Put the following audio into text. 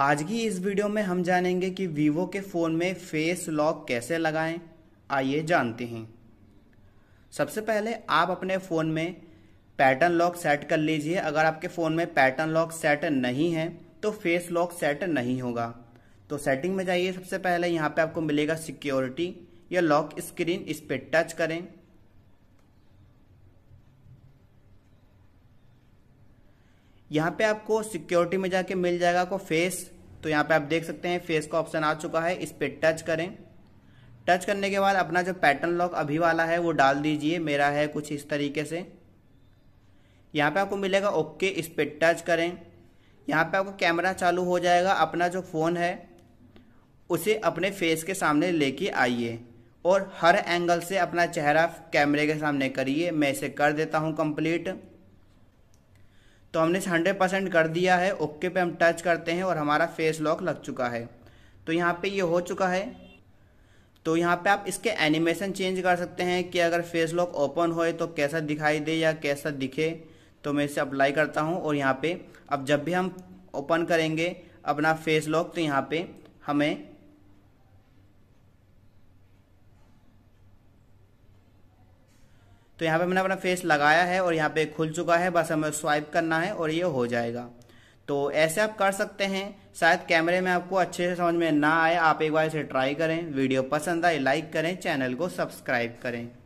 आज की इस वीडियो में हम जानेंगे कि वीवो के फ़ोन में फेस लॉक कैसे लगाएं आइए जानते हैं सबसे पहले आप अपने फ़ोन में पैटर्न लॉक सेट कर लीजिए अगर आपके फ़ोन में पैटर्न लॉक सेट नहीं है तो फेस लॉक सेट नहीं होगा तो सेटिंग में जाइए सबसे पहले यहाँ पे आपको मिलेगा सिक्योरिटी या लॉक स्क्रीन इस पर टच करें यहाँ पे आपको सिक्योरिटी में जाके मिल जाएगा आपको फेस तो यहाँ पे आप देख सकते हैं फेस का ऑप्शन आ चुका है इस पर टच करें टच करने के बाद अपना जो पैटर्न लॉक अभी वाला है वो डाल दीजिए मेरा है कुछ इस तरीके से यहाँ पे आपको मिलेगा ओके इस पर टच करें यहाँ पे आपको कैमरा चालू हो जाएगा अपना जो फ़ोन है उसे अपने फेस के सामने लेके आइए और हर एंगल से अपना चेहरा कैमरे के सामने करिए मैं इसे कर देता हूँ कंप्लीट तो हमने इसे हंड्रेड परसेंट कर दिया है ओके पे हम टच करते हैं और हमारा फेस लॉक लग चुका है तो यहाँ पे ये हो चुका है तो यहाँ पे आप इसके एनिमेशन चेंज कर सकते हैं कि अगर फेस लॉक ओपन होए तो कैसा दिखाई दे या कैसा दिखे तो मैं इसे अप्लाई करता हूँ और यहाँ पे अब जब भी हम ओपन करेंगे अपना फेस लॉक तो यहाँ पे हमें तो यहाँ पे मैंने अपना फेस लगाया है और यहाँ पे खुल चुका है बस हमें स्वाइप करना है और ये हो जाएगा तो ऐसे आप कर सकते हैं शायद कैमरे में आपको अच्छे से समझ में ना आए आप एक बार इसे ट्राई करें वीडियो पसंद आए लाइक करें चैनल को सब्सक्राइब करें